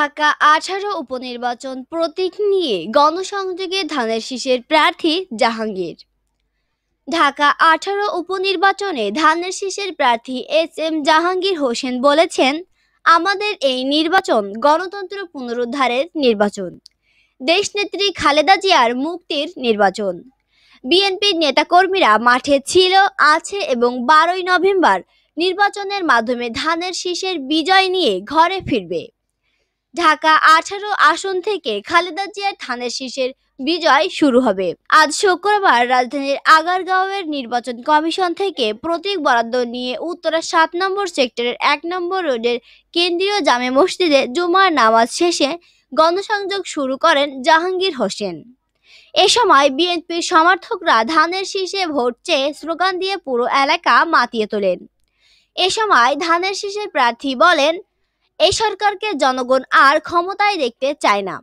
ঢাকা আঠারো উপনির্বাচন প্রতীক নিয়ে গণসংযোগে ধানের শীষের প্রার্থী জাহাঙ্গীর ঢাকা আঠারো উপনির্বাচনে ধানের শীষের প্রার্থী এস এম জাহাঙ্গীর হোসেন বলেছেন আমাদের এই নির্বাচন গণতন্ত্র পুনরুদ্ধারের নির্বাচন দেশনেত্রী খালেদা জিয়ার মুক্তির নির্বাচন বিএনপির নেতাকর্মীরা মাঠে ছিল আছে এবং বারোই নভেম্বর নির্বাচনের মাধ্যমে ধানের শীষের বিজয় নিয়ে ঘরে ফিরবে ঢাকা আঠারো আসন থেকে খালেদা জিয়ার থানের শীষের বিজয় শুরু হবে আজ শুক্রবার রাজধানীর আগারগাঁওয়ের নির্বাচন কমিশন থেকে প্রতীক বরাদ্দ নিয়ে উত্তরা সাত নম্বর সেক্টরের এক নম্বর রোডের কেন্দ্রীয় জামে মসজিদে জুমার নামাজ শেষে গণসংযোগ শুরু করেন জাহাঙ্গীর হোসেন এ সময় বিএনপির সমর্থকরা ধানের শীষে ভোট চেয়ে স্লোগান দিয়ে পুরো এলাকা মাতিয়ে তোলেন এ সময় ধানের শীষের প্রার্থী বলেন এই সরকারকে জনগণ আর ক্ষমতায় দেখতে চায় না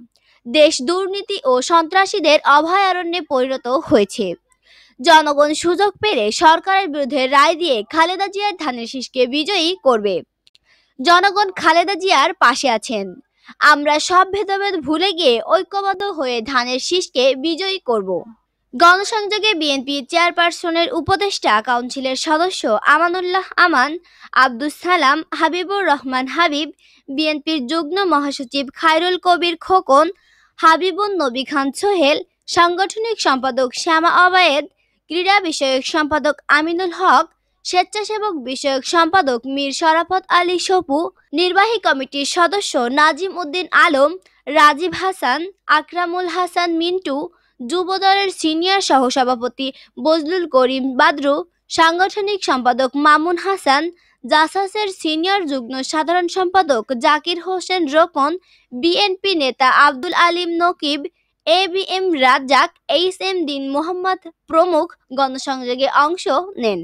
দেশ দুর্নীতি ও সন্ত্রাসীদের অভয়ারণ্যে পরিণত হয়েছে জনগণ সুযোগ পেলে সরকারের বিরুদ্ধে রায় দিয়ে খালেদা জিয়ার ধানের শীষকে বিজয়ী করবে জনগণ খালেদা জিয়ার পাশে আছেন আমরা সব ভেদাভেদ ভুলে গিয়ে ঐক্যবদ্ধ হয়ে ধানের শীষকে বিজয়ী করব গণসংযোগে বিএনপি চেয়ারপারসনের উপদেষ্টা কাউন্সিলের সদস্য আমানুল্লাহ আমান আব্দুস সালাম হাবিবুর রহমান হাবিব বিএনপির যুগ্ম মহাসচিব খায়রুল কবির খোকন হাবিবুল নবী খান সোহেল সাংগঠনিক সম্পাদক শ্যামা অবায়েদ ক্রীড়া বিষয়ক সম্পাদক আমিনুল হক স্বেচ্ছাসেবক বিষয়ক সম্পাদক মীর শরাফত আলী সপু নির্বাহী কমিটির সদস্য নাজিম উদ্দিন আলম রাজীব হাসান আকরামুল হাসান মিন্টু যুবদলের সিনিয়র সহসভাপতি বজলুল করিম বাদরু সাংগঠনিক সম্পাদক মামুন হাসান জাসাসের সিনিয়র যুগ্ম সাধারণ সম্পাদক জাকির হোসেন রোকন বিএনপি নেতা Abdul Alim Nakib A B M Razzak H M Din Mohammad প্রমুখ গণসংযোগে অংশ নেন